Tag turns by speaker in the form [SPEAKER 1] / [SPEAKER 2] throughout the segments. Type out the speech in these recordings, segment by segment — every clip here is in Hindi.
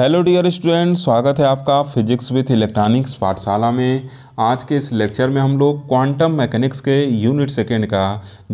[SPEAKER 1] हेलो डियर स्टूडेंट स्वागत है आपका फिजिक्स विथ इलेक्ट्रॉनिक्स पाठशाला में आज के इस लेक्चर में हम लोग क्वांटम मैकेनिक्स के यूनिट सेकेंड का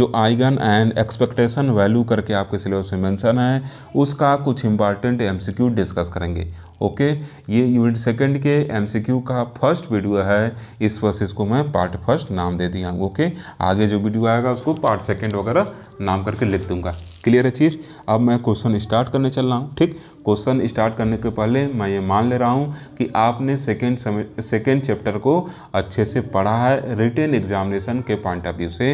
[SPEAKER 1] जो आइगन एंड एक्सपेक्टेशन वैल्यू करके आपके सिलेबस में मेंशन है उसका कुछ इंपॉर्टेंट एमसीक्यू डिस्कस करेंगे ओके ये यूनिट सेकेंड के एमसीक्यू का फर्स्ट वीडियो है इस वर्ष इसको मैं पार्ट फर्स्ट नाम दे दिया ओके आगे जो वीडियो आएगा उसको पार्ट सेकेंड वगैरह नाम करके लिख दूंगा क्लियर है चीज़ अब मैं क्वेश्चन स्टार्ट करने चल रहा हूँ ठीक क्वेश्चन स्टार्ट करने के पहले मैं ये मान ले रहा हूँ कि आपने सेकेंड सेकेंड चैप्टर को अच्छे से पढ़ा है रिटेल एग्जामिनेशन के पॉइंट ऑफ व्यू से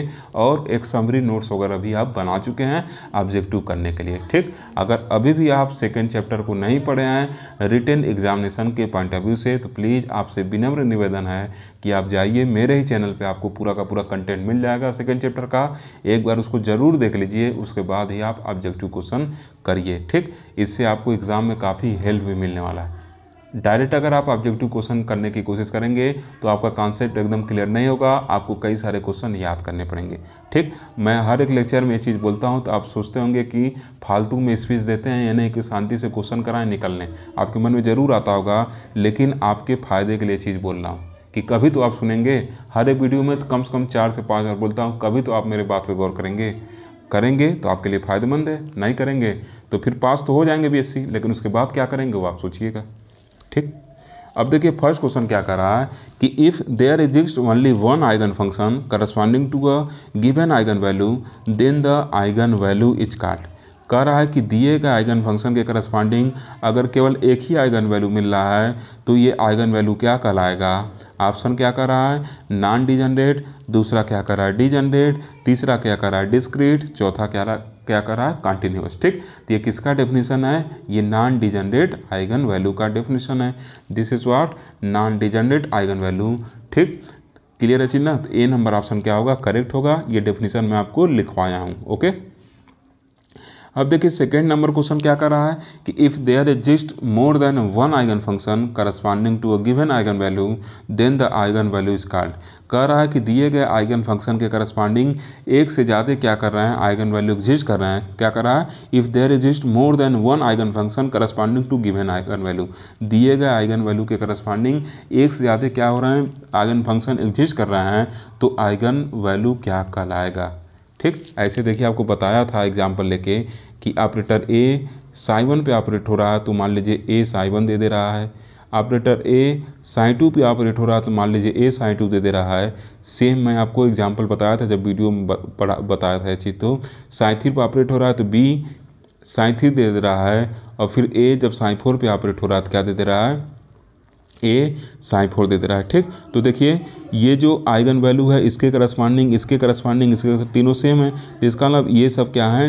[SPEAKER 1] और एक समरी नोट्स वगैरह भी आप बना चुके हैं ऑब्जेक्टिव करने के लिए ठीक अगर अभी भी आप सेकेंड चैप्टर को नहीं पढ़े हैं रिटेन एग्जामिनेशन के पॉइंट ऑफ व्यू से तो प्लीज़ आपसे विनम्र निवेदन है कि आप जाइए मेरे ही चैनल पर आपको पूरा का पूरा कंटेंट मिल जाएगा सेकेंड चैप्टर का एक बार उसको ज़रूर देख लीजिए उसके बाद ही आप ऑब्जेक्टिव क्वेश्चन करिए ठीक इससे आपको एग्ज़ाम में काफ़ी हेल्प भी मिलने वाला है डायरेक्ट अगर आप ऑब्जेक्टिव क्वेश्चन करने की कोशिश करेंगे तो आपका कॉन्सेप्ट एकदम क्लियर नहीं होगा आपको कई सारे क्वेश्चन याद करने पड़ेंगे ठीक मैं हर एक लेक्चर में ये चीज़ बोलता हूँ तो आप सोचते होंगे कि फालतू में स्पीच देते हैं या नहीं कि शांति से क्वेश्चन कराएं निकलने आपके मन में ज़रूर आता होगा लेकिन आपके फ़ायदे के लिए चीज़ बोल रहा हूँ कि कभी तो आप सुनेंगे हर एक वीडियो में तो कम से कम चार से पाँच बार बोलता हूँ कभी तो आप मेरे बात पर गौर करेंगे करेंगे तो आपके लिए फ़ायदेमंद है नहीं करेंगे तो फिर पास तो हो जाएंगे बी लेकिन उसके बाद क्या करेंगे वो आप सोचिएगा ठीक अब देखिए फर्स्ट क्वेश्चन क्या कर रहा है कि if there exist only one eigen function corresponding to a given eigen value then the eigen value is called कह रहा है कि दिए गए आइगन फंक्शन के करस्पॉन्डिंग अगर केवल एक ही आइगन वैल्यू मिल रहा है तो ये आइगन वैल्यू क्या कहलाएगा ऑप्शन क्या कर रहा है नॉन डिजनरेट दूसरा क्या कर रहा है डिजनरेट तीसरा क्या कर रहा है डिस्क्रीट चौथा क्या क्या कर रहा है कॉन्टिन्यूस ठीक तो ये किसका डेफिनेशन है ये नॉन डिजनरेट आइगन वैल्यू का डेफिनेशन है this is what non degenerate eigen value ठीक क्लियर है चीज ना तो ए नंबर ऑप्शन क्या होगा करेक्ट होगा ये डेफिनेशन मैं आपको लिखवाया हूँ ओके अब देखिए सेकेंड नंबर क्वेश्चन क्या कर रहा है कि if there exist more than one eigen function corresponding to a given eigen value then the eigen value is called कह रहा है कि दिए गए आइगन फंक्शन के करस्पॉन्डिंग एक से ज़्यादा क्या कर रहे हैं आइगन वैल्यू एग्जिस्ट कर रहे हैं क्या कर रहा है if there exist more than one eigen function corresponding to given eigen value दिए गए आइगन वैल्यू के करस्पॉन्डिंग एक से ज़्यादा क्या हो रहे हैं आइगन फंक्शन एग्जिस्ट कर रहे हैं तो आइगन वैल्यू क्या कहलाएगा ठीक ऐसे देखिए आपको बताया था एग्जाम्पल लेके कि ऑपरेटर ए साई वन पे ऑपरेट हो रहा है तो मान लीजिए ए साई वन दे दे रहा है ऑपरेटर ए साई टू पे ऑपरेट हो रहा है तो मान लीजिए ए साई टू दे दे रहा है सेम मैं आपको एग्जाम्पल बताया था जब वीडियो में पढ़ा बताया था ये चीज़ तो साई थ्री पर ऑपरेट हो रहा है तो बी साई थ्री दे दे रहा है और फिर ए जब साई फोर पर ऑपरेट हो रहा है तो क्या दे दे रहा है ए साई फोर दे दे रहा है ठीक तो देखिए ये जो आइगन वैल्यू है इसके करस्पॉन्डिंग इसके करस्पॉन्डिंग इसके तीनों सेम है तो इसका मतलब ये सब क्या है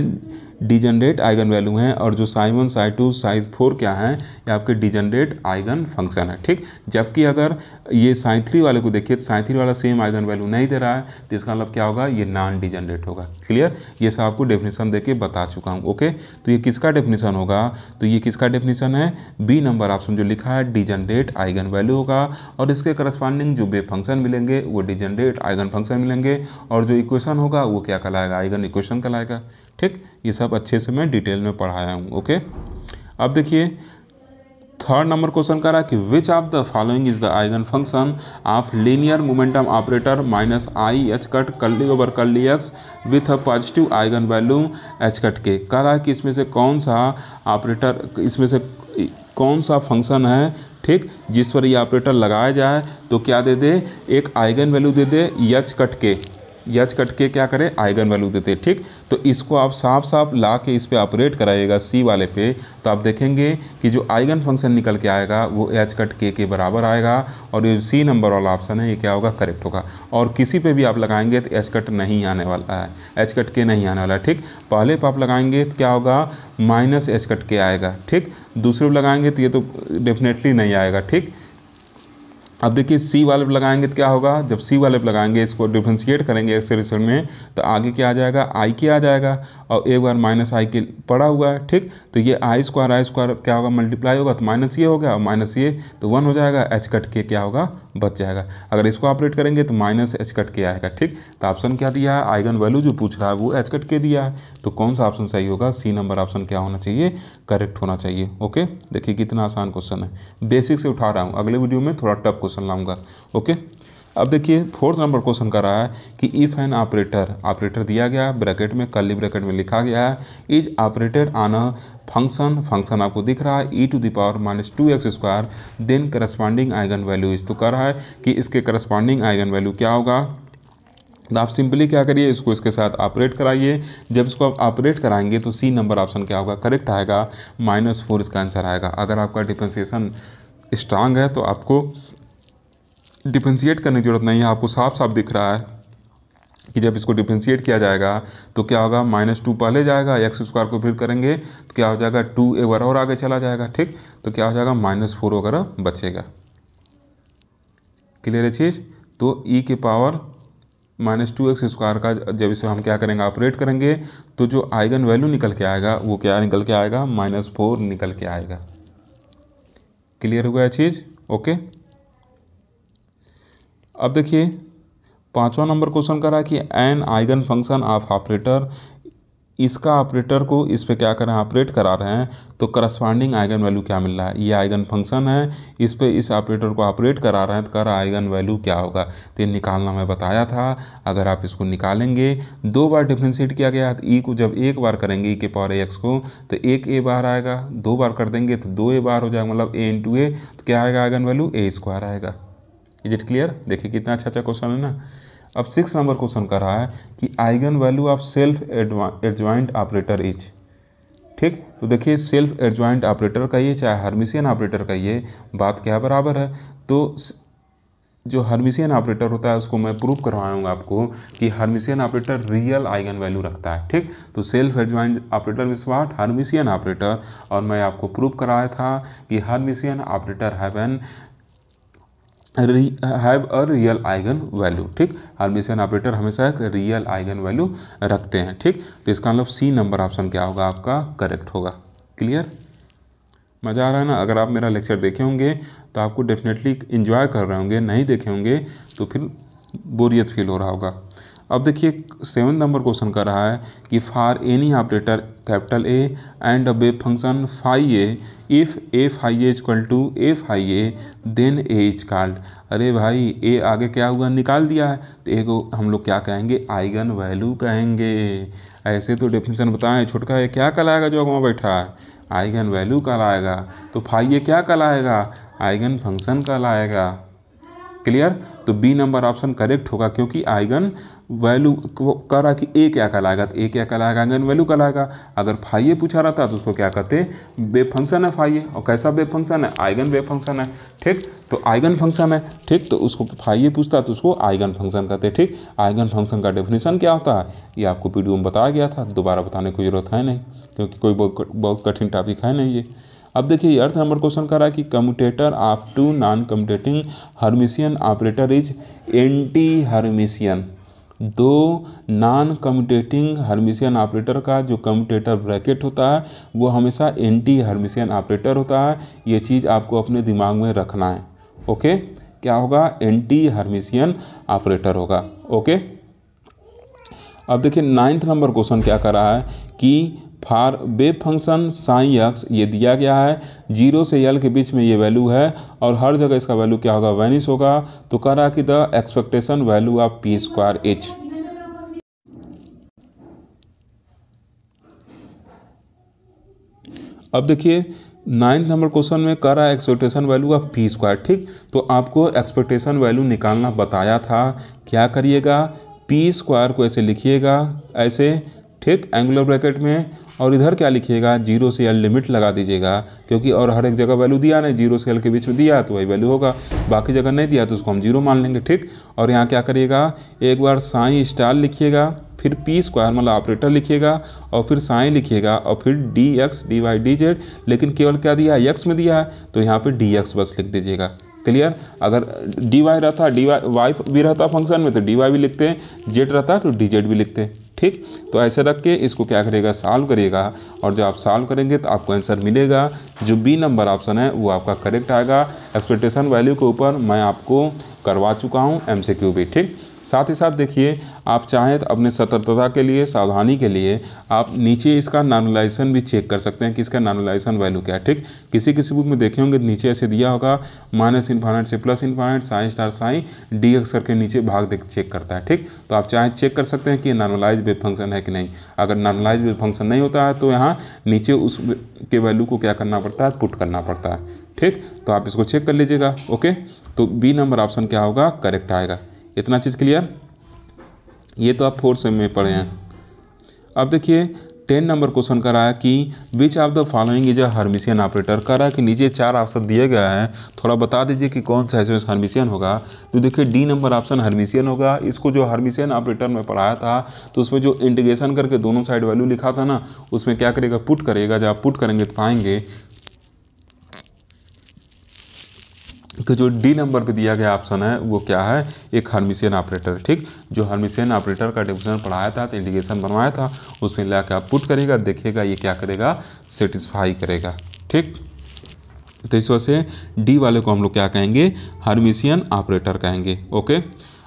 [SPEAKER 1] डिजनरेट आइगन वैल्यू हैं और जो psi one psi two psi four क्या है ये आपके डिजनरेट आइगन फंक्शन है ठीक जबकि अगर ये साई थ्री वाले को देखिए तो साई थ्री वाला सेम आइगन वैल्यू नहीं दे रहा है तो इसका मतलब क्या होगा ये नॉन डिजनरेट होगा क्लियर ये सब आपको डेफिनेशन दे बता चुका हूँ ओके तो ये किसका डेफिनेशन होगा तो ये किसका डेफिनेशन है बी नंबर ऑप्शन जो लिखा है डिजनरेट आइगन वैल्यू होगा और इसके करस्पॉन्डिंग जो वे फंक्शन मिलेंगे वो डिजनरेट आइगन फंक्शन मिलेंगे और जो इक्वेशन होगा वो क्या कहलाएगा आइगन इक्वेशन कहलाएगा ठीक ये सब अच्छे से मैं डिटेल में पढ़ाया हूँ ओके अब देखिए थर्ड नंबर क्वेश्चन रहा है कि which of the following is the eigen function of linear momentum operator minus i h cut curly over curly x with a positive eigen value h cut के कह रहा है कि इसमें से कौन सा ऑपरेटर इसमें से कौन सा फंक्शन है ठीक जिस पर ये ऑपरेटर लगाया जाए तो क्या दे दे एक आइगन वैल्यू दे दे एच कट के यच कट के क्या करें आइगन वैल्यू देते ठीक तो इसको आप साफ साफ ला के इस पर ऑपरेट कराइएगा सी वाले पे तो आप देखेंगे कि जो आइगन फंक्शन निकल के आएगा वो एच कट के के बराबर आएगा और ये सी नंबर वाला ऑप्शन है ये क्या होगा करेक्ट होगा और किसी पे भी आप लगाएंगे तो एच कट नहीं आने वाला है एच कट के नहीं आने वाला है ठीक पहले पे आप लगाएंगे तो क्या होगा माइनस एच कट के आएगा ठीक दूसरे पर लगाएंगे तो ये तो डेफिनेटली नहीं आएगा ठीक अब देखिए सी वाले लगाएंगे तो क्या होगा जब सी वाले लगाएंगे इसको डिफ्रेंशिएट करेंगे एक्सरेशन में तो आगे क्या आ जाएगा आई के आ जाएगा और ए बार माइनस आई के पड़ा हुआ है ठीक तो ये आई स्क्वायर आई स्क्वायर क्या होगा मल्टीप्लाई होगा तो माइनस ये हो गया और माइनस ये तो वन हो जाएगा एच कट के क्या होगा बच जाएगा अगर इसको ऑपरेट करेंगे तो माइनस एच कट के आएगा ठीक तो ऑप्शन क्या दिया है आइगन वैल्यू जो पूछ रहा है वो एच कट के दिया है तो कौन सा ऑप्शन सही होगा सी नंबर ऑप्शन क्या होना चाहिए करेक्ट होना चाहिए ओके देखिए कितना आसान क्वेश्चन है बेसिक से उठा रहा हूँ अगले वीडियो में थोड़ा टफ क्वेश्चन लाऊंगा ओके अब देखिए फोर्थ नंबर क्वेश्चन कर रहा है कि इफ़ एन ऑपरेटर ऑपरेटर दिया गया है ब्रैकेट में कली ब्रैकेट में लिखा गया है is operated on a function function आपको दिख रहा है e to the power minus two x square then corresponding eigen value is तो कर रहा है कि इसके करस्पॉन्डिंग आइगन वैल्यू क्या होगा तो आप सिंपली क्या करिए इसको इसके साथ ऑपरेट कराइए जब इसको आप ऑपरेट कराएंगे तो सी नंबर ऑप्शन क्या होगा करेक्ट आएगा माइनस फोर इसका आंसर आएगा अगर आपका डिफ्रेंसिएशन स्ट्रांग है तो आपको डिफ्रेंशिएट करने की जरूरत नहीं है आपको साफ साफ दिख रहा है कि जब इसको डिफ्रेंशिएट किया जाएगा तो क्या होगा माइनस टू पहले जाएगा एक्स स्क्वायर को फिर करेंगे तो क्या हो जाएगा टू एक बार और आगे चला जाएगा ठीक तो क्या हो जाएगा माइनस फोर वगैरह बचेगा क्लियर है चीज़ तो ई के power minus two x square का जब इसे हम क्या करेंगे ऑपरेट करेंगे तो जो आइगन वैल्यू निकल के आएगा वो क्या निकल के आएगा माइनस फोर निकल के आएगा क्लियर हुआ है चीज़ ओके अब देखिए पाँचवा नंबर क्वेश्चन करा कि an eigen function of operator इसका ऑपरेटर को इस पर क्या करें ऑपरेट करा रहे हैं तो करस्पॉन्डिंग आइगन वैल्यू क्या मिल रहा है ये आइगन फंक्शन है इस पर इस ऑपरेटर को ऑपरेट करा रहे हैं तो कर आइगन वैल्यू क्या होगा तो ये निकालना मैं बताया था अगर आप इसको निकालेंगे दो बार डिफ्रेंशिएट किया गया तो ई e को जब एक बार करेंगे ई e के पावर ए एक्स को तो एक ए बार आएगा दो बार कर देंगे तो दो ए बार हो जाएगा मतलब ए इंटू ए तो क्या आएगा आइगन वैल्यू ए स्क्वायर आएगा इज इट क्लियर देखिए कितना अच्छा अच्छा क्वेश्चन है ना अब सिक्स नंबर क्वेश्चन कर रहा है कि eigen value of self adjoint operator is ठीक तो देखिए सेल्फ एडजॉइंट ऑपरेटर का ये चाहे हर्मिशियन ऑपरेटर का ये बात क्या बराबर है तो जो हर्मिशियन ऑपरेटर होता है उसको मैं प्रूव करवाऊंगा आपको कि Hermitian operator real eigen value रखता है ठीक तो सेल्फ एडजॉइंट ऑपरेटर में स्मार्ट हर्मिशियन ऑपरेटर और मैं आपको प्रूव कराया था कि Hermitian operator have an have a real eigen value ठीक आर्मिशन ऑपरेटर हमेशा एक रियल आइगन वैल्यू रखते हैं ठीक तो इसका मतलब सी नंबर ऑप्शन क्या होगा आपका करेक्ट होगा क्लियर मज़ा आ रहा है ना अगर आप मेरा लेक्चर देखे होंगे तो आपको डेफिनेटली इन्जॉय कर रहे होंगे नहीं देखे होंगे तो फिर बोरियत फील हो रहा होगा अब देखिए सेवन नंबर क्वेश्चन कर रहा है कि for any operator capital A and अब A function phi A if F I as equal to F I A then A is called अरे भाई ए आगे क्या हुआ निकाल दिया है तो ए को हम लोग क्या कहेंगे आइगन वैल्यू कहेंगे ऐसे तो डेफिनेशन बताएं छोटका ये क्या कहलाएगा जो वहाँ बैठा है आइगन वैल्यू कहलाएगा तो फाई ए क्या कहलाएगा आइगन फंक्शन कहलाएगा क्लियर तो बी नंबर ऑप्शन करेक्ट होगा क्योंकि आइगन वैल्यू कह रहा कि ए क्या कहलाएगा तो ए क्या कहलाएगा आइगन वैल्यू कहलाएगा अगर फाइए पूछा रहा था तो उसको क्या कहते बे फंक्शन है फाइए और कैसा बे फंक्शन है आइगन बे फंक्शन है ठीक तो आइगन फंक्शन है ठीक तो उसको फाइए पूछता तो उसको आइगन फंक्शन कहते हैं ठीक आइगन फंक्शन का डेफिनेशन क्या होता है ये आपको वीडियो में बताया गया था दोबारा बताने की जरूरत है नहीं क्योंकि कोई बहुत कठिन टॉपिक है नहीं ये अब देखिए अर्थ नंबर क्वेश्चन करा कि commutator of two non commutating hermitian operator is anti hermitian दो नॉन कम्यूटेटिंग हर्मिशियन ऑपरेटर का जो कम्यूटेटर ब्रैकेट होता है वो हमेशा एंटी हर्मिशियन ऑपरेटर होता है ये चीज़ आपको अपने दिमाग में रखना है ओके क्या होगा एंटी हर्मिशियन ऑपरेटर होगा ओके अब देखिए नाइन्थ नंबर क्वेश्चन क्या कर रहा है कि for wave function psi x ये दिया गया है जीरो से यल के बीच में ये वैल्यू है और हर जगह इसका वैल्यू क्या होगा वैनिश होगा तो कह रहा कि the expectation value of p square h अब देखिए नाइन्थ नंबर क्वेश्चन में कह रहा है expectation value of p square ठीक तो आपको एक्सपेक्टेशन वैल्यू निकालना बताया था क्या करिएगा पी स्क्वायर को ऐसे लिखिएगा ऐसे ठीक एंगुलर ब्रैकेट में और इधर क्या लिखिएगा जीरो से एल लिमिट लगा दीजिएगा क्योंकि और हर एक जगह वैल्यू दिया नहीं जीरो से एल के बीच में दिया तो वही वैल्यू होगा बाकी जगह नहीं दिया तो उसको हम जीरो मान लेंगे ठीक और यहाँ क्या करिएगा एक बार साई स्टार लिखिएगा फिर पी स्क्वायर मतलब ऑपरेटर लिखिएगा और फिर साइन लिखिएगा और फिर d x d y d z लेकिन केवल क्या दिया है एक्स में दिया है तो यहाँ पर डी एक्स बस लिख दीजिएगा क्लियर अगर डी वाई रहता डी वाई वाई भी रहता फंक्शन में तो डी वाई भी लिखते हैं जेड रहता तो डी जेड भी लिखते हैं ठीक तो ऐसे रख के इसको क्या करेगा सॉल्व करिएगा और जब आप सॉल्व करेंगे तो आपको आंसर मिलेगा जो बी नंबर ऑप्शन है वो आपका करेक्ट आएगा एक्सपेक्टेशन वैल्यू के ऊपर मैं आपको करवा चुका हूँ एम भी ठीक साथ ही साथ देखिए आप चाहें तो अपने सतर्कता के लिए सावधानी के लिए आप नीचे इसका नॉर्मलाइजेशन भी चेक कर सकते हैं कि इसका नॉर्मलाइजेशन वैल्यू क्या है ठीक किसी किसी बुक में देखे होंगे नीचे ऐसे दिया होगा माइनस इन्फाइनट से plus infinite psi star psi d x करके नीचे भाग देख चेक करता है ठीक तो आप चाहें चेक कर सकते हैं कि नॉर्मलाइज वेब फंक्शन है कि नहीं अगर नॉर्मलाइज वेब फंक्शन नहीं होता है तो यहाँ नीचे उस के वैल्यू को क्या करना पड़ता है पुट करना पड़ता है ठीक तो आप इसको चेक कर लीजिएगा ओके तो बी नंबर ऑप्शन क्या होगा करेक्ट आएगा इतना चीज़ क्लियर ये तो आप फोर्थ सेम में पढ़े हैं अब देखिए टेन नंबर क्वेश्चन कर रहा है कि which of the following is a Hermitian operator कर रहा है कि नीचे चार ऑप्शन दिए गए हैं थोड़ा बता दीजिए कि कौन सा इसमें हर्मिशियन होगा तो देखिए डी नंबर ऑप्शन हर्मिशियन होगा इसको जो हर्मिशियन ऑपरेटर में पढ़ाया था तो उसमें जो इंटीग्रेशन करके दोनों साइड वैल्यू लिखा था ना उसमें क्या करेगा पुट करेगा जब पुट करेंगे तो पाएंगे तो जो डी नंबर पे दिया गया ऑप्शन है वो क्या है एक हर्मिशियन ऑपरेटर ठीक जो हर्मिशियन ऑपरेटर का डिविजन पढ़ाया था तो इंडिकेशन बनवाया था उसमें ला के आप पुट करेगा देखिएगा ये क्या करेगा सेटिस्फाई करेगा ठीक तो इस वजह से डी वाले को हम लोग क्या कहेंगे हर्मिशियन ऑपरेटर कहेंगे ओके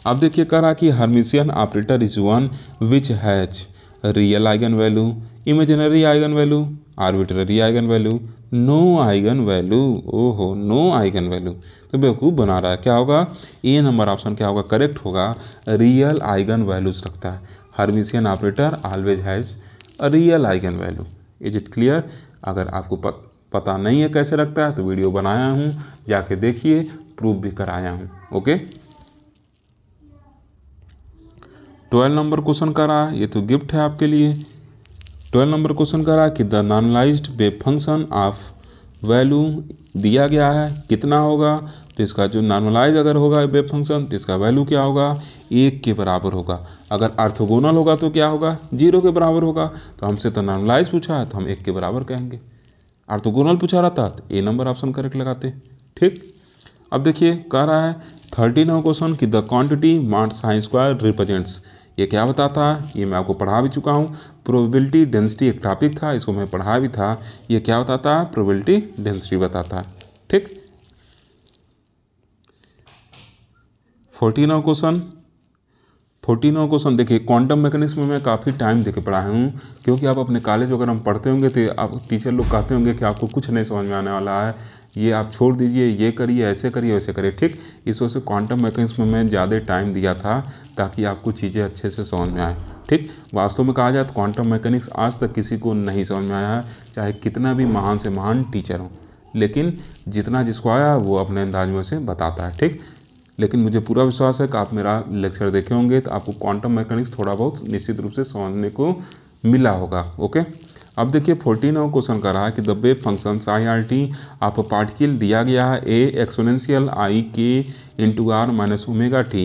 [SPEAKER 1] अब देखिए कह रहा कि Hermitian operator is one which has real eigen value imaginary eigen value arbitrary eigen value no eigen value ओहो नो आइगन वैल्यू तो बेवकूफ़ बना रहा है क्या होगा ए नंबर ऑप्शन क्या होगा करेक्ट होगा रियल आइगन वैल्यूज रखता है Hermitian operator always has real eigen value is it clear अगर आपको पता नहीं है कैसे रखता है तो वीडियो बनाया हूँ जाके देखिए प्रूफ भी कराया हूँ ओके ट्वेल्व नंबर क्वेश्चन करा ये तो गिफ्ट है आपके लिए ट्वेल्व नंबर क्वेश्चन कह रहा है कि the normalize wave function of value दिया गया है कितना होगा तो इसका जो नॉर्मलाइज अगर होगा वेव फंक्शन तो इसका वैल्यू क्या होगा एक के बराबर होगा अगर आर्थोगोनल होगा तो क्या होगा जीरो के बराबर होगा तो हमसे तो नॉर्मलाइज पूछा है तो हम एक के बराबर कहेंगे आर्थोगोनल पूछा रहता तो ए नंबर ऑप्शन करेक्ट लगाते ठीक अब देखिए कह रहा है थर्टीन नंबर क्वेश्चन कि द क्वान्टिटी मार्ट साइंस स्क्वायर रिप्रेजेंट्स ये क्या बताता है ये मैं आपको पढ़ा भी चुका हूँ प्रोबेबिलिटी डेंसिटी एक टॉपिक था इसको मैं पढ़ा भी था ये क्या बताता है प्रोबेबिलिटी डेंसिटी बताता है ठीक फोर्टीन क्वेश्चन फोर्टीन और क्वेश्चन देखिए क्वांटम मैकेनिक्स में मैं काफ़ी टाइम देखे पढ़ाया हूँ क्योंकि आप अपने कॉलेज अगर हम पढ़ते होंगे तो आप टीचर लोग कहते होंगे कि आपको कुछ नहीं समझ में आने वाला है ये आप छोड़ दीजिए ये करिए ऐसे करिए वैसे करिए ठीक इस वजह से क्वांटम मैकेनिक्स में मैं ज़्यादा टाइम दिया था ताकि आपको चीज़ें अच्छे से समझ में आए ठीक वास्तव में कहा जाए तो क्वांटम मैकेनिक्स आज तक किसी को नहीं समझ में आया है चाहे कितना भी महान से महान टीचर हो लेकिन जितना जिसको आया वो अपने अंदाज में उसे बताता है ठीक लेकिन मुझे पूरा विश्वास है कि आप मेरा लेक्चर देखे होंगे तो आपको क्वांटम मैकेनिक्स थोड़ा बहुत निश्चित रूप से समझने को मिला होगा ओके अब देखिए फोर्टीन और क्वेश्चन कर रहा है कि the wave function i r t आप पार्टिकल दिया गया है a exponential i k into r minus omega t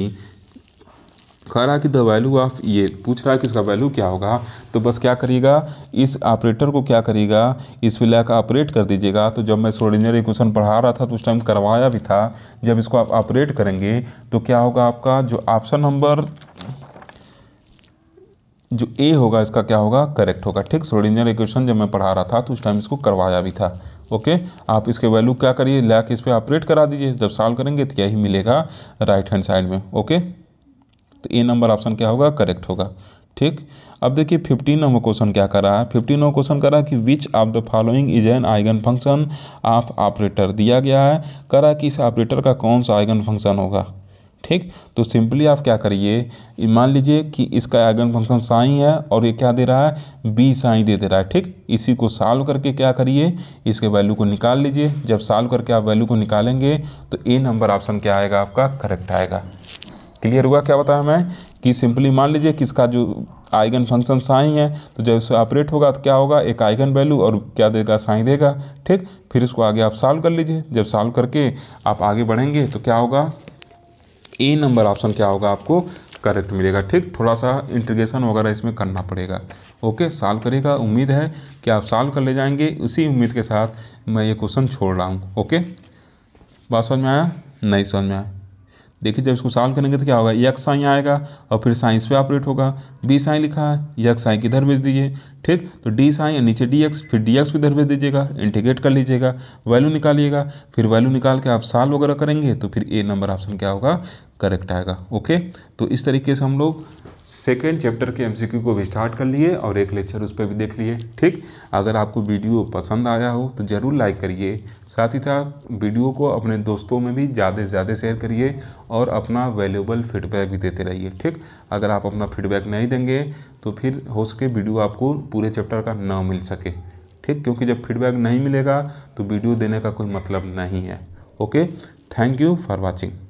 [SPEAKER 1] कह रहा कि द वैल्यू ऑफ ये पूछ रहा है कि इसका वैल्यू क्या होगा तो बस क्या करिएगा इस ऑपरेटर को क्या करिएगा इस पे लेकर ऑपरेट कर दीजिएगा तो जब मैं सोडिनियर इक्वेशन पढ़ा रहा था तो उस टाइम करवाया भी था जब इसको आप ऑपरेट करेंगे तो क्या होगा आपका जो ऑप्शन नंबर जो ए होगा इसका क्या होगा करेक्ट होगा ठीक सोडिनियर इक्वेशन जब मैं पढ़ा रहा था तो उस टाइम इसको करवाया भी था ओके आप इसके वैल्यू क्या करिए लैक इस पर ऑपरेट करा दीजिए जब सॉल्व करेंगे तो यही मिलेगा राइट हैंड साइड में ओके तो ए नंबर ऑप्शन क्या होगा करेक्ट होगा ठीक अब देखिए फिफ्टीन नंबर क्वेश्चन क्या कर रहा है फिफ्टीन नंबर क्वेश्चन कर रहा है कि which of the following is an eigen function of operator दिया गया है कर रहा है कि इस ऑपरेटर का कौन सा आइगन फंक्शन होगा ठीक तो सिंपली आप क्या करिए मान लीजिए कि इसका आइगन फंक्शन साई है और ये क्या दे रहा है बी साई दे दे रहा है ठीक इसी को सॉल्व करके क्या करिए इसके वैल्यू को निकाल लीजिए जब सॉल्व करके आप वैल्यू को निकालेंगे तो ए नंबर ऑप्शन क्या आएगा आपका करेक्ट आएगा क्लियर हुआ क्या बताया मैं कि सिंपली मान लीजिए कि इसका जो आइगन फंक्शन साइन है तो जब इसे ऑपरेट होगा तो क्या होगा एक आइगन वैल्यू और क्या देगा साइन देगा ठीक फिर इसको आगे आप सॉल्व कर लीजिए जब सॉल्व करके आप आगे बढ़ेंगे तो क्या होगा ए नंबर ऑप्शन क्या होगा आपको करेक्ट मिलेगा ठीक थोड़ा सा इंटीग्रेशन वगैरह इसमें करना पड़ेगा ओके सॉल्व करेगा उम्मीद है कि आप सॉल्व कर ले जाएंगे उसी उम्मीद के साथ मैं ये क्वेश्चन छोड़ रहा हूँ ओके बात समझ में आया नहीं समझ में आया देखिए जब इसको सॉल्व करेंगे तो क्या होगा एक साइन आएगा और फिर साइंस पे ऑपरेट होगा बी साइन लिखा है एक साइन किधर भेज दीजिए ठीक तो डी साइन नीचे डी एक्स फिर डी एक्स को इधर भेज दीजिएगा इंटीग्रेट कर लीजिएगा वैल्यू निकालिएगा फिर वैल्यू निकाल के आप सॉल्व वगैरह करेंगे तो फिर ए नंबर ऑप्शन क्या होगा करेक्ट आएगा ओके तो इस तरीके से हम लोग सेकेंड चैप्टर के एमसीक्यू को भी स्टार्ट कर लिए और एक लेक्चर उस पर भी देख लिए ठीक अगर आपको वीडियो पसंद आया हो तो ज़रूर लाइक करिए साथ ही साथ वीडियो को अपने दोस्तों में भी ज़्यादा से ज़्यादा शेयर करिए और अपना वैल्यूबल फीडबैक भी देते रहिए ठीक अगर आप अपना फीडबैक नहीं देंगे तो फिर हो सके वीडियो आपको पूरे चैप्टर का ना मिल सके ठीक क्योंकि जब फीडबैक नहीं मिलेगा तो वीडियो देने का कोई मतलब नहीं है okay thank you for watching